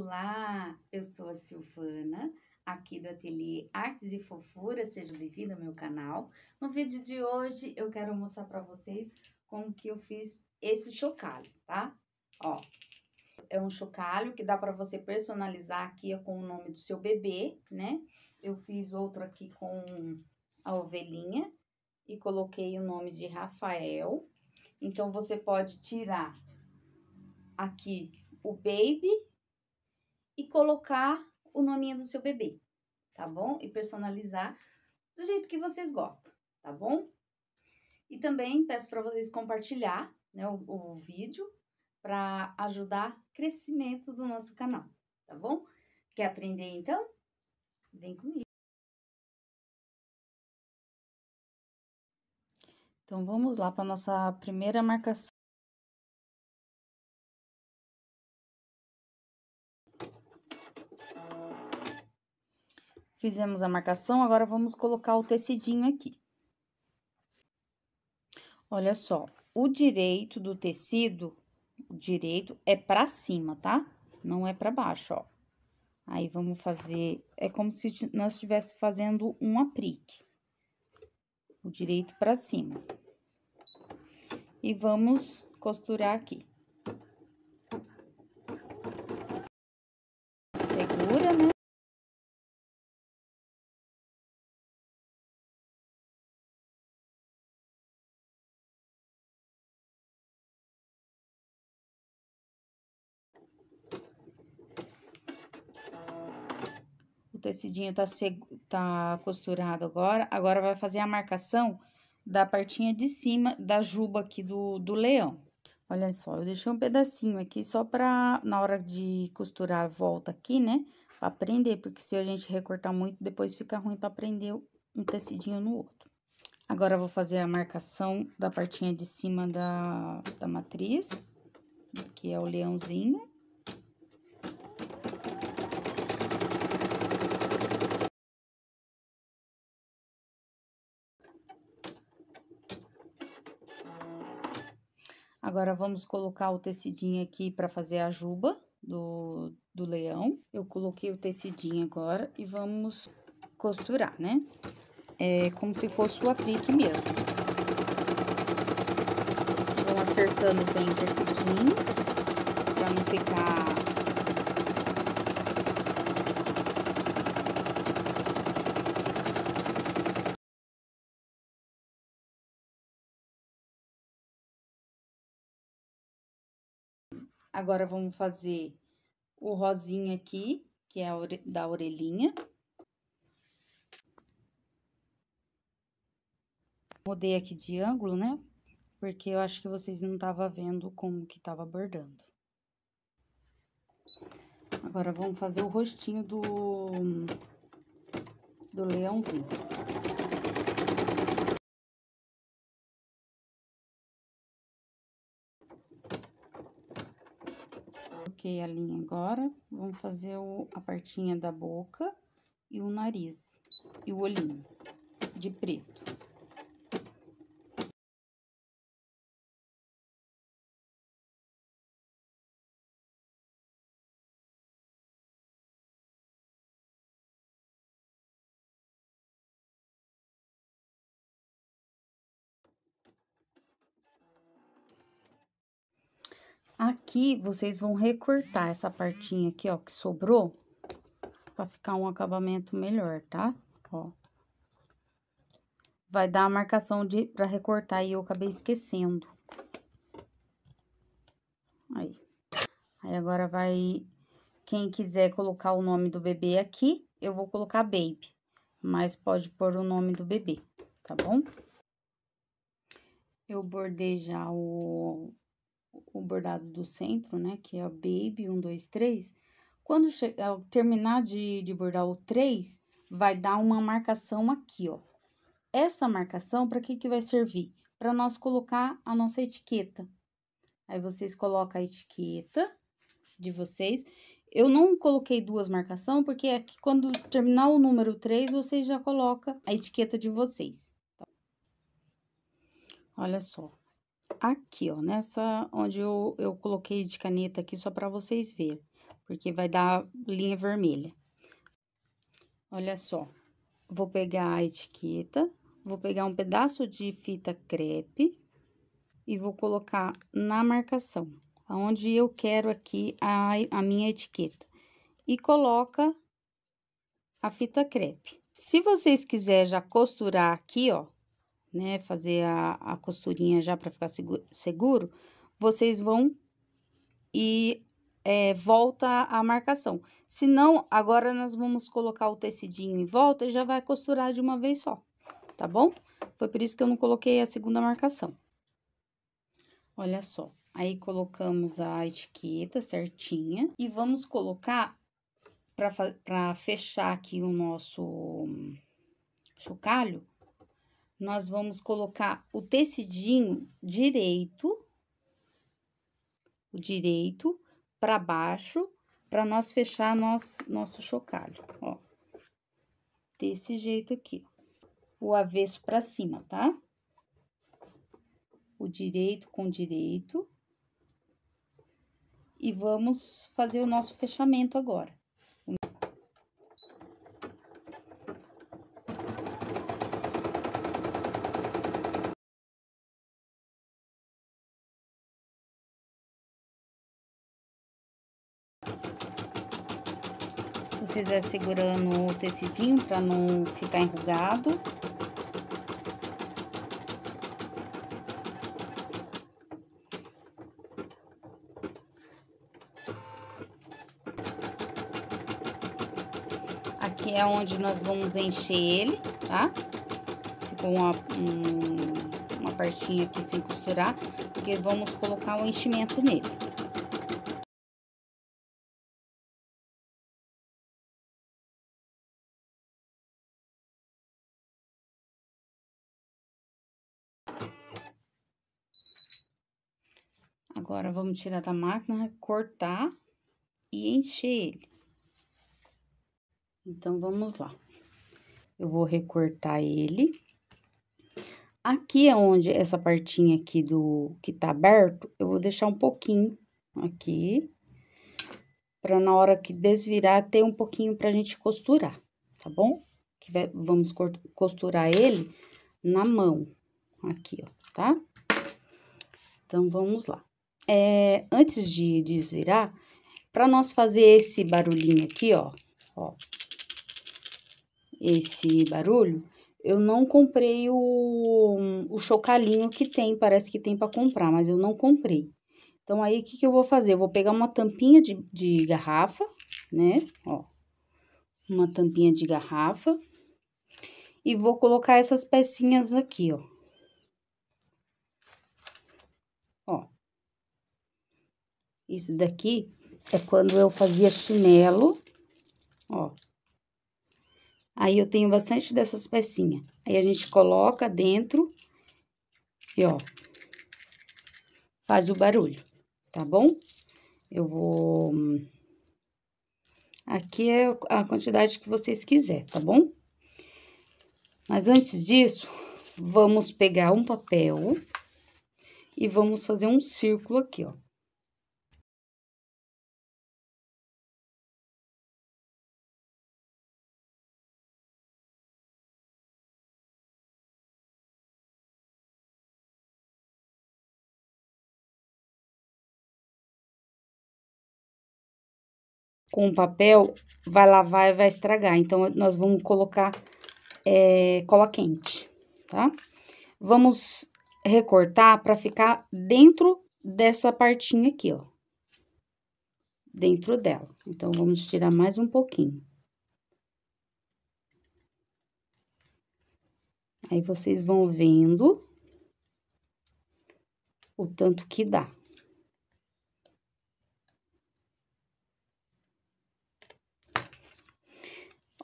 Olá, eu sou a Silvana, aqui do Ateliê Artes e Fofura, seja bem-vindo ao meu canal. No vídeo de hoje eu quero mostrar para vocês como que eu fiz esse chocalho, tá? Ó, é um chocalho que dá para você personalizar aqui com o nome do seu bebê, né? Eu fiz outro aqui com a ovelhinha e coloquei o nome de Rafael. Então, você pode tirar aqui o baby e colocar o nominho do seu bebê, tá bom? E personalizar do jeito que vocês gostam, tá bom? E também peço para vocês compartilhar né, o, o vídeo para ajudar o crescimento do nosso canal, tá bom? Quer aprender então? Vem comigo. Então vamos lá para nossa primeira marcação. Fizemos a marcação, agora vamos colocar o tecidinho aqui. Olha só, o direito do tecido, o direito é pra cima, tá? Não é pra baixo, ó. Aí, vamos fazer, é como se nós estivesse fazendo um aplique. O direito pra cima. E vamos costurar aqui. tecidinho tá, tá costurado agora, agora vai fazer a marcação da partinha de cima da juba aqui do, do leão. Olha só, eu deixei um pedacinho aqui só pra, na hora de costurar a volta aqui, né? Pra prender, porque se a gente recortar muito, depois fica ruim pra prender um tecidinho no outro. Agora, eu vou fazer a marcação da partinha de cima da, da matriz, que é o leãozinho. Agora vamos colocar o tecidinho aqui para fazer a juba do, do leão. Eu coloquei o tecidinho agora e vamos costurar, né? É como se fosse o aplique mesmo. Vou acertando bem o tecidinho, para não ficar Agora, vamos fazer o rosinha aqui, que é ore da orelhinha. Mudei aqui de ângulo, né? Porque eu acho que vocês não estavam vendo como que tava bordando. Agora, vamos fazer o rostinho do, do leãozinho. coloquei a linha agora, vamos fazer o, a partinha da boca e o nariz e o olhinho de preto. Aqui, vocês vão recortar essa partinha aqui, ó, que sobrou, pra ficar um acabamento melhor, tá? Ó. Vai dar a marcação de, pra recortar, e eu acabei esquecendo. Aí. Aí, agora vai... Quem quiser colocar o nome do bebê aqui, eu vou colocar Baby. Mas pode pôr o nome do bebê, tá bom? Eu bordei já o, com o bordado do centro, né, que é o baby, um, dois, três. Quando chegar, terminar de, de bordar o três, vai dar uma marcação aqui, ó. Esta marcação, para que que vai servir? Para nós colocar a nossa etiqueta. Aí, vocês colocam a etiqueta de vocês. Eu não coloquei duas marcações, porque é que quando terminar o número 3, vocês já colocam a etiqueta de vocês. Tá? Olha só aqui, ó, nessa onde eu, eu coloquei de caneta aqui só para vocês verem, porque vai dar linha vermelha. Olha só, vou pegar a etiqueta, vou pegar um pedaço de fita crepe e vou colocar na marcação, aonde eu quero aqui a, a minha etiqueta. E coloca a fita crepe. Se vocês quiserem já costurar aqui, ó, né, fazer a, a costurinha já para ficar seguro, seguro, vocês vão e é, volta a marcação. Se não, agora nós vamos colocar o tecidinho em volta e já vai costurar de uma vez só, tá bom? Foi por isso que eu não coloquei a segunda marcação. Olha só, aí colocamos a etiqueta certinha e vamos colocar para fechar aqui o nosso hum, chocalho, nós vamos colocar o tecidinho direito, o direito para baixo, para nós fechar nosso, nosso chocalho, ó. Desse jeito aqui, o avesso para cima, tá? O direito com direito. E vamos fazer o nosso fechamento agora. Vocês vai segurando o tecidinho para não ficar enrugado. Aqui é onde nós vamos encher ele, tá? Ficou uma, um, uma partinha aqui sem costurar, porque vamos colocar o enchimento nele. Agora, vamos tirar da máquina, cortar e encher ele. Então, vamos lá. Eu vou recortar ele. Aqui é onde essa partinha aqui do que tá aberto, eu vou deixar um pouquinho aqui, para na hora que desvirar ter um pouquinho pra gente costurar, tá bom? Que vai, vamos costurar ele na mão, aqui, ó, tá? Então, vamos lá é, antes de desvirar, para nós fazer esse barulhinho aqui, ó, ó, esse barulho, eu não comprei o, o que tem, parece que tem para comprar, mas eu não comprei. Então, aí, o que, que eu vou fazer? Eu vou pegar uma tampinha de, de garrafa, né, ó, uma tampinha de garrafa, e vou colocar essas pecinhas aqui, ó, Isso daqui é quando eu fazia chinelo, ó. Aí eu tenho bastante dessas pecinhas. Aí a gente coloca dentro e, ó, faz o barulho, tá bom? Eu vou... Aqui é a quantidade que vocês quiserem, tá bom? Mas antes disso, vamos pegar um papel e vamos fazer um círculo aqui, ó. com o papel, vai lavar e vai estragar. Então, nós vamos colocar é, cola quente, tá? Vamos recortar para ficar dentro dessa partinha aqui, ó. Dentro dela. Então, vamos tirar mais um pouquinho. Aí, vocês vão vendo o tanto que dá.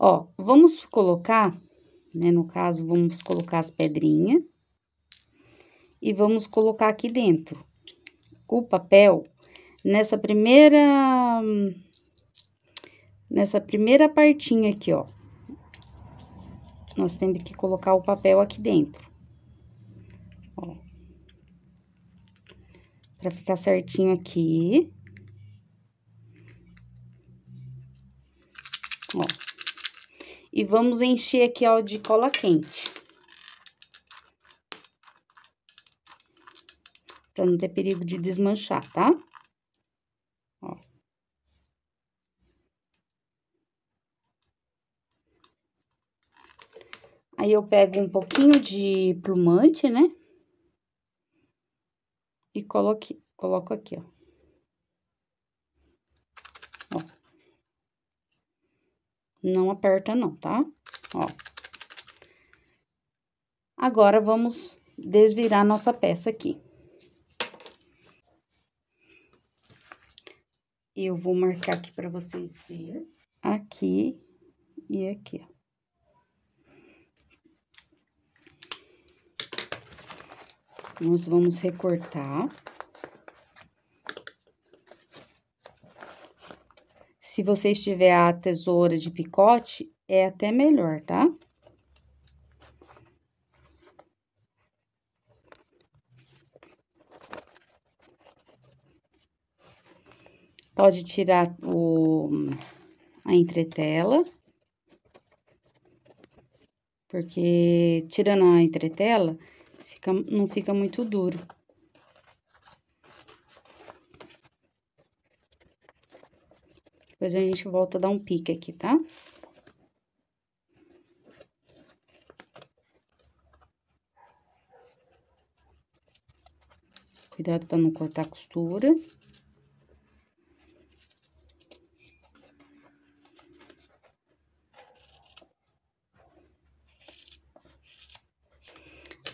Ó, vamos colocar, né, no caso, vamos colocar as pedrinhas. E vamos colocar aqui dentro o papel nessa primeira... Nessa primeira partinha aqui, ó. Nós temos que colocar o papel aqui dentro. Ó. Pra ficar certinho aqui. E vamos encher aqui, ó, de cola quente. Pra não ter perigo de desmanchar, tá? Ó. Aí, eu pego um pouquinho de plumante, né? E coloco, coloco aqui, ó. Não aperta não, tá? Ó. Agora, vamos desvirar nossa peça aqui. Eu vou marcar aqui para vocês verem. Aqui e aqui, ó. Nós vamos recortar. Se você estiver a tesoura de picote, é até melhor, tá? Pode tirar o, a entretela. Porque tirando a entretela, fica, não fica muito duro. Depois a gente volta a dar um pique aqui, tá? Cuidado para não cortar a costura.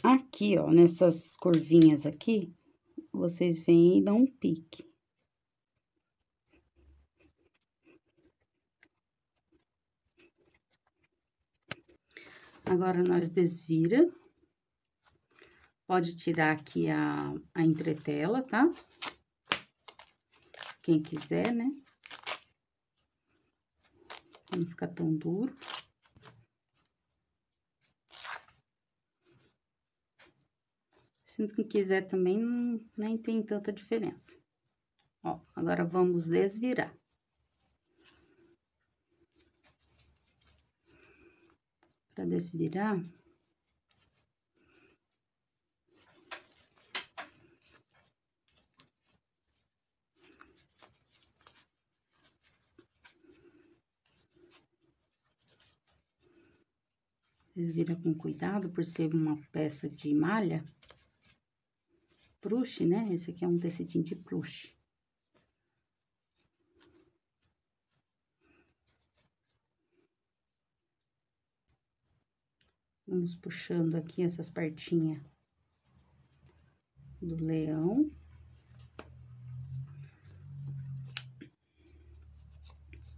Aqui, ó, nessas curvinhas aqui, vocês vêm e dão um pique. Agora, nós desvira. Pode tirar aqui a, a entretela, tá? Quem quiser, né? não ficar tão duro. Se não quiser também, nem tem tanta diferença. Ó, agora vamos desvirar. para desvirar. Desvira com cuidado, por ser uma peça de malha, prush, né? Esse aqui é um tecidinho de prush. Vamos puxando aqui essas partinhas do leão.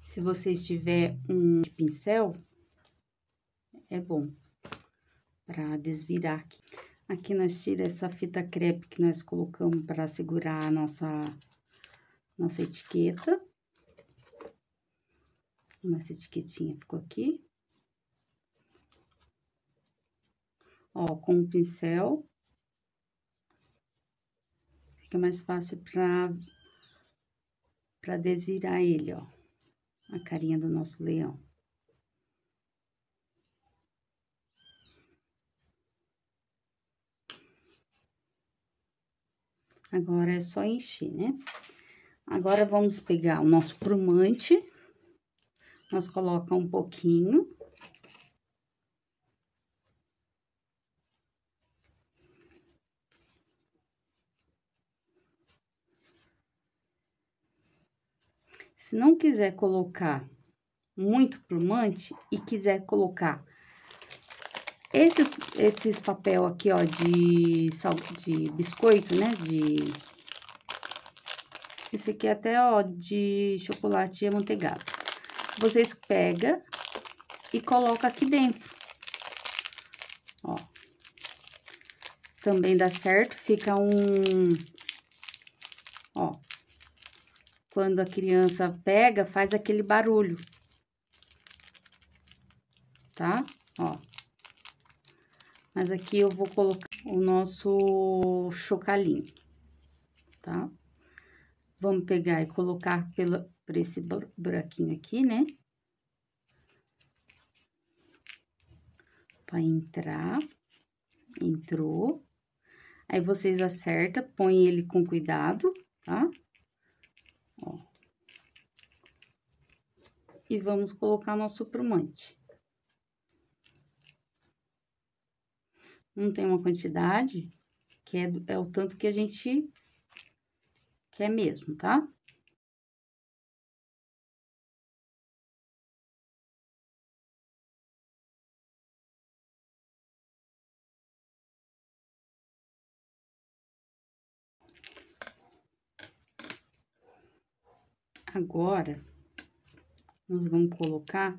Se você tiver um pincel, é bom para desvirar aqui. Aqui nós tira essa fita crepe que nós colocamos para segurar a nossa, nossa etiqueta. Nossa etiquetinha ficou aqui. ó, com o pincel. Fica mais fácil pra, pra desvirar ele, ó, a carinha do nosso leão. Agora é só encher, né? Agora, vamos pegar o nosso prumante, nós colocamos um pouquinho. Se não quiser colocar muito plumante e quiser colocar esses, esses papel aqui, ó, de, sal, de biscoito, né, de... Esse aqui é até, ó, de chocolate amanteigado. Vocês pega e coloca aqui dentro. Ó. Também dá certo, fica um quando a criança pega, faz aquele barulho. Tá? Ó. Mas aqui eu vou colocar o nosso chocalinho, tá? Vamos pegar e colocar pelo por esse buraquinho aqui, né? Pra entrar. Entrou. Aí, vocês acertam, põe ele com cuidado, tá? Tá? e vamos colocar nosso prumante Não tem uma quantidade, que é, é o tanto que a gente quer mesmo, tá? Agora, nós vamos colocar,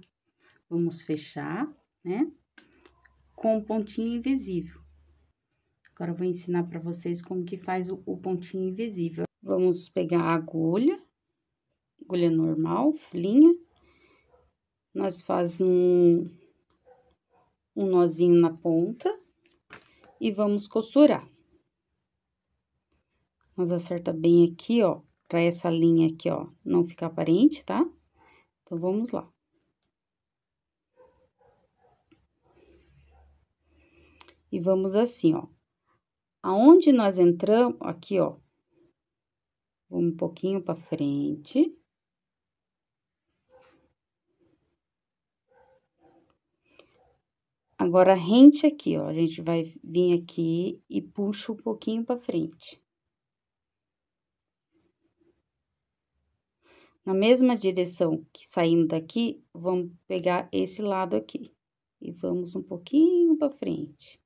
vamos fechar, né? Com o pontinho invisível. Agora, eu vou ensinar para vocês como que faz o, o pontinho invisível. Vamos pegar a agulha, agulha normal, linha. Nós faz um, um nozinho na ponta e vamos costurar. Nós acerta bem aqui, ó, para essa linha aqui, ó, não ficar aparente, tá? Então, vamos lá. E vamos assim, ó. Aonde nós entramos, aqui, ó. Vou um pouquinho para frente. Agora, rente aqui, ó. A gente vai vir aqui e puxa um pouquinho para frente. Na mesma direção que saímos daqui, vamos pegar esse lado aqui. E vamos um pouquinho para frente.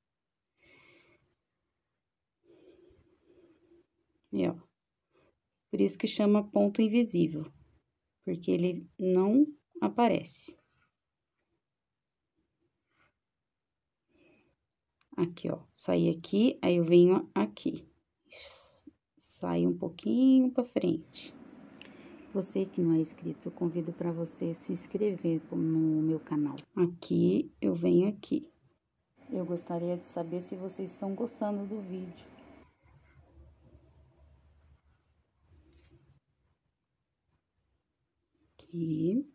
E, ó. Por isso que chama ponto invisível. Porque ele não aparece. Aqui, ó. Saí aqui, aí eu venho aqui. Sai um pouquinho para frente. Você que não é inscrito, eu convido para você se inscrever no meu canal. Aqui, eu venho aqui. Eu gostaria de saber se vocês estão gostando do vídeo. Aqui.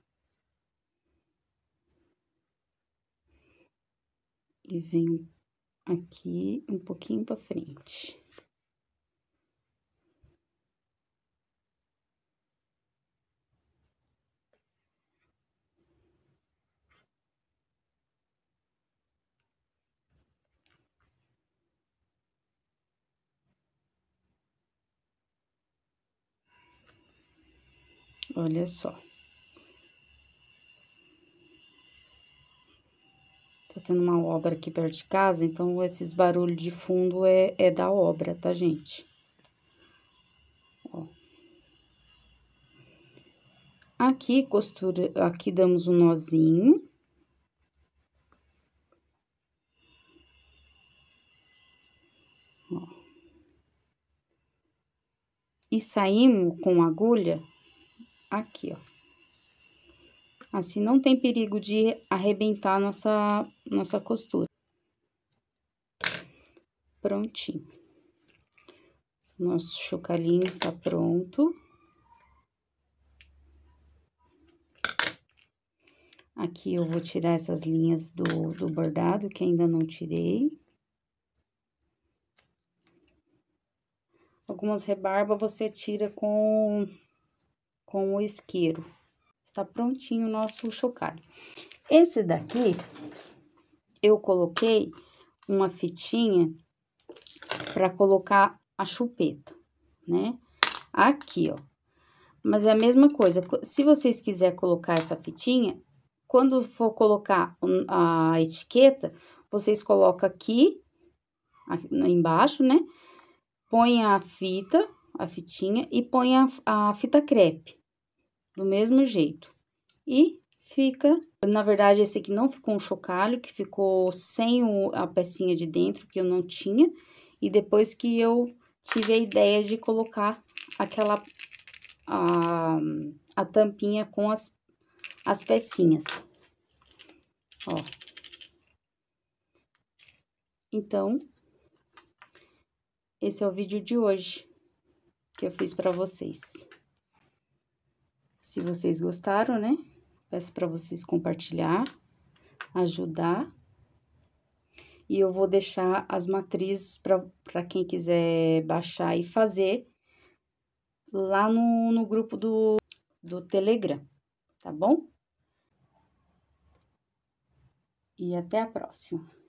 E venho aqui um pouquinho para frente. Olha só. Tá tendo uma obra aqui perto de casa, então esses barulhos de fundo é, é da obra, tá, gente? Ó. Aqui, costura, aqui damos um nozinho. Ó. E saímos com agulha aqui, ó. Assim, não tem perigo de arrebentar nossa, nossa costura. Prontinho. Nosso chocalhinho está pronto. Aqui eu vou tirar essas linhas do, do bordado que ainda não tirei. Algumas rebarbas você tira com com o isqueiro. Está prontinho o nosso chocalho. Esse daqui, eu coloquei uma fitinha para colocar a chupeta, né? Aqui, ó. Mas é a mesma coisa, se vocês quiserem colocar essa fitinha, quando for colocar a etiqueta, vocês colocam aqui, embaixo, né? Põe a fita, a fitinha, e põe a, a fita crepe do mesmo jeito. E fica, na verdade, esse aqui não ficou um chocalho, que ficou sem o, a pecinha de dentro, que eu não tinha. E depois que eu tive a ideia de colocar aquela, a, a tampinha com as, as pecinhas. Ó. Então, esse é o vídeo de hoje que eu fiz para vocês. Se vocês gostaram, né? Peço para vocês compartilhar, ajudar. E eu vou deixar as matrizes para quem quiser baixar e fazer lá no, no grupo do, do Telegram, tá bom? E até a próxima.